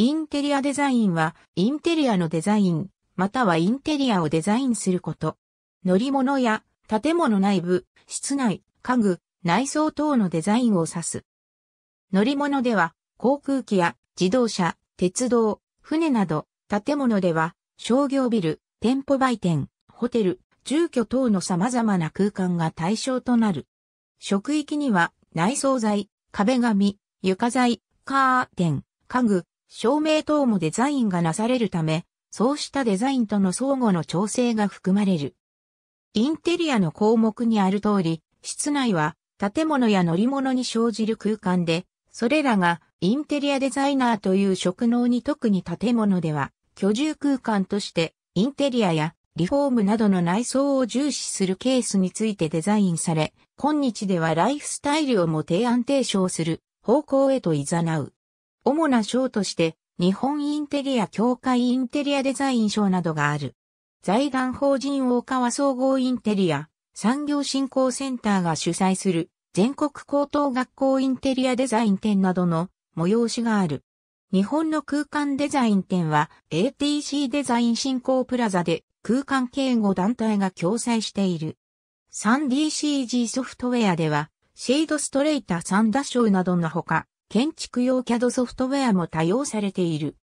インテリアデザインは、インテリアのデザイン、またはインテリアをデザインすること。乗り物や建物内部、室内、家具、内装等のデザインを指す。乗り物では、航空機や自動車、鉄道、船など、建物では、商業ビル、店舗売店、ホテル、住居等の様々な空間が対象となる。職域には、内装材、壁紙、床材、カーテン、家具、照明等もデザインがなされるため、そうしたデザインとの相互の調整が含まれる。インテリアの項目にある通り、室内は建物や乗り物に生じる空間で、それらがインテリアデザイナーという職能に特に建物では居住空間としてインテリアやリフォームなどの内装を重視するケースについてデザインされ、今日ではライフスタイルをも提案提唱する方向へと誘う。主な賞として、日本インテリア協会インテリアデザイン賞などがある。財団法人大川総合インテリア産業振興センターが主催する全国高等学校インテリアデザイン展などの催しがある。日本の空間デザイン展は ATC デザイン振興プラザで空間警護団体が共催している。3DCG ソフトウェアではシェードストレイター3打賞などのほか建築用 CAD ソフトウェアも多用されている。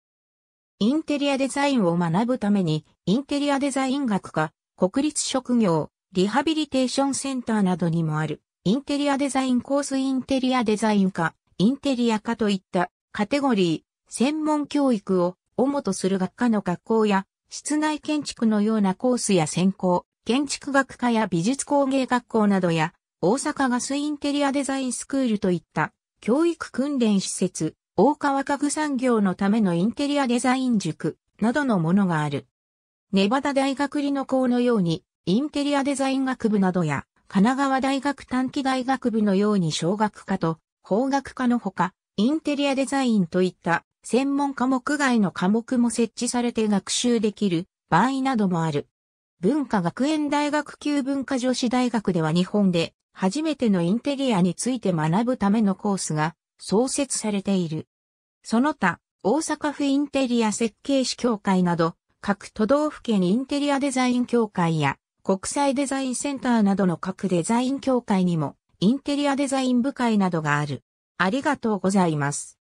インテリアデザインを学ぶために、インテリアデザイン学科、国立職業、リハビリテーションセンターなどにもある、インテリアデザインコースインテリアデザイン科、インテリア科といったカテゴリー、専門教育を主とする学科の学校や、室内建築のようなコースや専攻、建築学科や美術工芸学校などや、大阪ガスインテリアデザインスクールといった教育訓練施設、大川家具産業のためのインテリアデザイン塾などのものがある。ネバダ大学理の校のように、インテリアデザイン学部などや、神奈川大学短期大学部のように小学科と法学科のほか、インテリアデザインといった専門科目外の科目も設置されて学習できる場合などもある。文化学園大学級文化女子大学では日本で初めてのインテリアについて学ぶためのコースが創設されている。その他、大阪府インテリア設計士協会など、各都道府県インテリアデザイン協会や国際デザインセンターなどの各デザイン協会にもインテリアデザイン部会などがある。ありがとうございます。